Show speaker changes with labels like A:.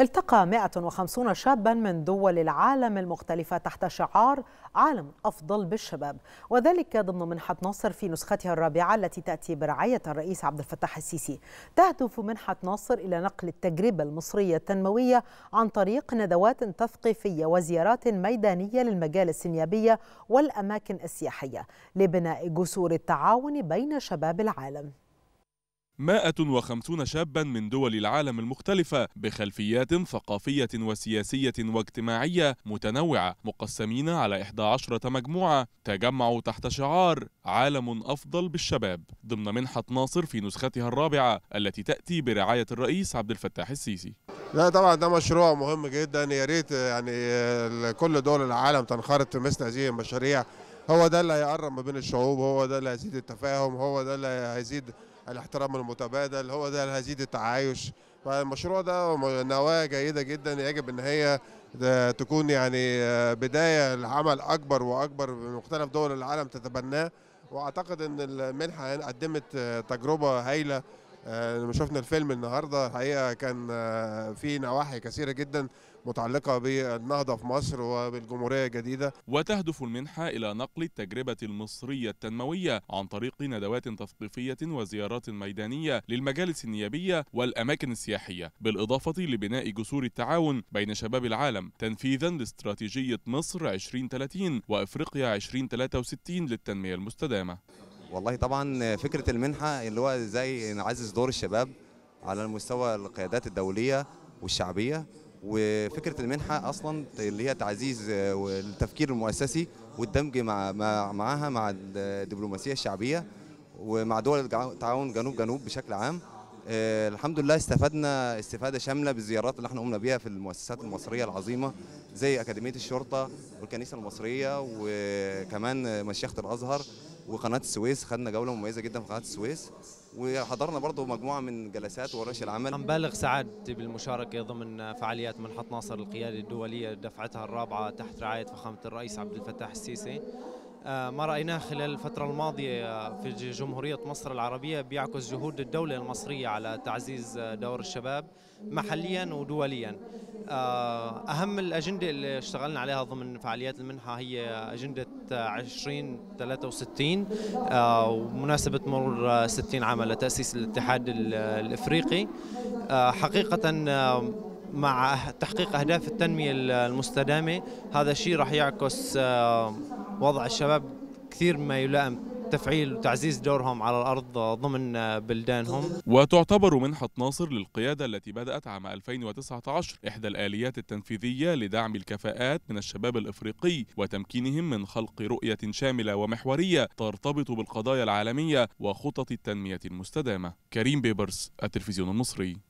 A: التقى 150 شابا من دول العالم المختلفة تحت شعار عالم أفضل بالشباب وذلك ضمن منحة ناصر في نسختها الرابعة التي تأتي برعاية الرئيس عبد الفتاح السيسي تهدف منحة ناصر إلى نقل التجربة المصرية التنموية عن طريق ندوات تثقيفية وزيارات ميدانية للمجال السنيابية والأماكن السياحية لبناء جسور التعاون بين شباب العالم
B: 150 شابا من دول العالم المختلفة بخلفيات ثقافية وسياسية واجتماعية متنوعة مقسمين على 11 مجموعة تجمعوا تحت شعار عالم أفضل بالشباب ضمن منحة ناصر في نسختها الرابعة التي تأتي برعاية الرئيس عبد الفتاح السيسي
C: لا طبعا ده مشروع مهم جدا يا ريت يعني كل دول العالم تنخرط في مثل هذه المشاريع هو ده اللي هيقرب ما بين الشعوب هو ده اللي هيزيد التفاهم هو ده اللي هيزيد الاحترام المتبادل هو ده اللي هيزيد التعايش فالمشروع ده نواة جيدة جدا يجب ان هي تكون يعني بداية لعمل اكبر واكبر بمختلف مختلف دول العالم تتبناه واعتقد ان المنحة قدمت تجربة هايلة آه، لما شفنا الفيلم النهارده الحقيقه كان آه، في نواحي كثيره جدا متعلقه بالنهضه في مصر وبالجمهوريه الجديده.
B: وتهدف المنحه الى نقل التجربه المصريه التنمويه عن طريق ندوات تثقيفيه وزيارات ميدانيه للمجالس النيابيه والاماكن السياحيه، بالاضافه لبناء جسور التعاون بين شباب العالم تنفيذا لاستراتيجيه مصر 2030 وافريقيا 2063 للتنميه المستدامه. والله
D: طبعا فكره المنحه اللي هو زي نعزز دور الشباب على المستوى القيادات الدوليه والشعبيه وفكره المنحه اصلا اللي هي تعزيز التفكير المؤسسي والدمج مع معاها مع الدبلوماسيه الشعبيه ومع دول التعاون جنوب جنوب بشكل عام آه، الحمد لله استفدنا استفاده شامله بالزيارات اللي احنا قمنا بيها في المؤسسات المصريه العظيمه زي اكاديميه الشرطه والكنيسه المصريه وكمان مشيخه الازهر وقناه السويس خدنا جوله مميزه جدا في قناه السويس وحضرنا برضه مجموعه من جلسات ورش العمل نبالغ
E: سعادتي بالمشاركه ضمن فعاليات منحة ناصر القياده الدوليه دفعتها الرابعه تحت رعايه فخامه الرئيس عبد الفتاح السيسي آه، ما رأيناه خلال الفترة الماضية في جمهورية مصر العربية بيعكس جهود الدولة المصرية على تعزيز دور الشباب محليا ودوليا آه، أهم الأجندة اللي اشتغلنا عليها ضمن فعاليات المنحة هي أجندة 2063 آه، ومناسبة مرور 60 عام لتأسيس الاتحاد الإفريقي حقيقة مع أه- تحقيق أهداف التنمية المستدامة هذا الشيء راح يعكس آه، وضع الشباب كثير ما يلائم تفعيل وتعزيز دورهم على
B: الأرض ضمن آه، بلدانهم وتعتبر منحة ناصر للقيادة التي بدأت عام 2019 إحدى الآليات التنفيذية لدعم الكفاءات من الشباب الإفريقي وتمكينهم من خلق رؤية شاملة ومحورية ترتبط بالقضايا العالمية وخطط التنمية المستدامة كريم بيبرس التلفزيون المصري